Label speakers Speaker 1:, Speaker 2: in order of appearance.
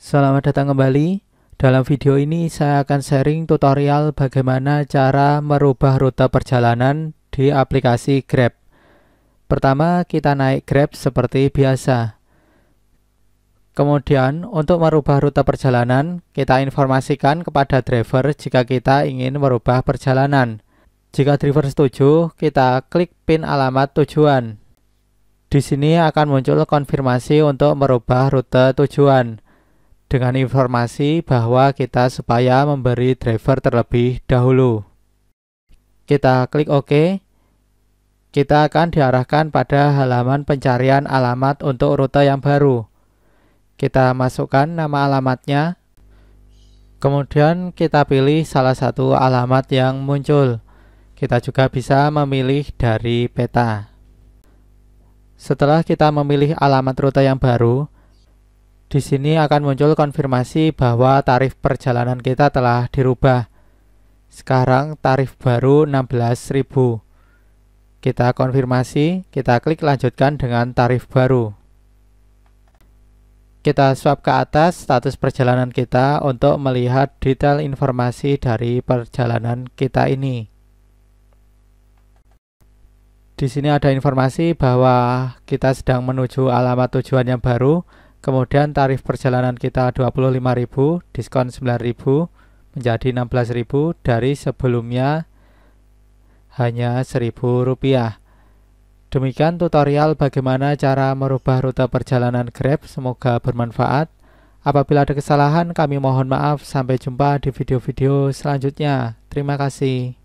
Speaker 1: Selamat datang kembali. Dalam video ini saya akan sharing tutorial bagaimana cara merubah rute perjalanan di aplikasi Grab. Pertama, kita naik Grab seperti biasa. Kemudian, untuk merubah rute perjalanan, kita informasikan kepada driver jika kita ingin merubah perjalanan. Jika driver setuju, kita klik pin alamat tujuan. Di sini akan muncul konfirmasi untuk merubah rute tujuan dengan informasi bahwa kita supaya memberi driver terlebih dahulu. Kita klik OK. Kita akan diarahkan pada halaman pencarian alamat untuk rute yang baru. Kita masukkan nama alamatnya. Kemudian kita pilih salah satu alamat yang muncul. Kita juga bisa memilih dari peta. Setelah kita memilih alamat rute yang baru, di sini akan muncul konfirmasi bahwa tarif perjalanan kita telah dirubah. Sekarang tarif baru 16.000. Kita konfirmasi, kita klik lanjutkan dengan tarif baru. Kita swap ke atas status perjalanan kita untuk melihat detail informasi dari perjalanan kita ini. Di sini ada informasi bahwa kita sedang menuju alamat tujuan yang baru, Kemudian tarif perjalanan kita 25.000, diskon 9.000 menjadi 16.000 dari sebelumnya hanya Rp1.000. Demikian tutorial bagaimana cara merubah rute perjalanan Grab. Semoga bermanfaat. Apabila ada kesalahan kami mohon maaf. Sampai jumpa di video-video selanjutnya. Terima kasih.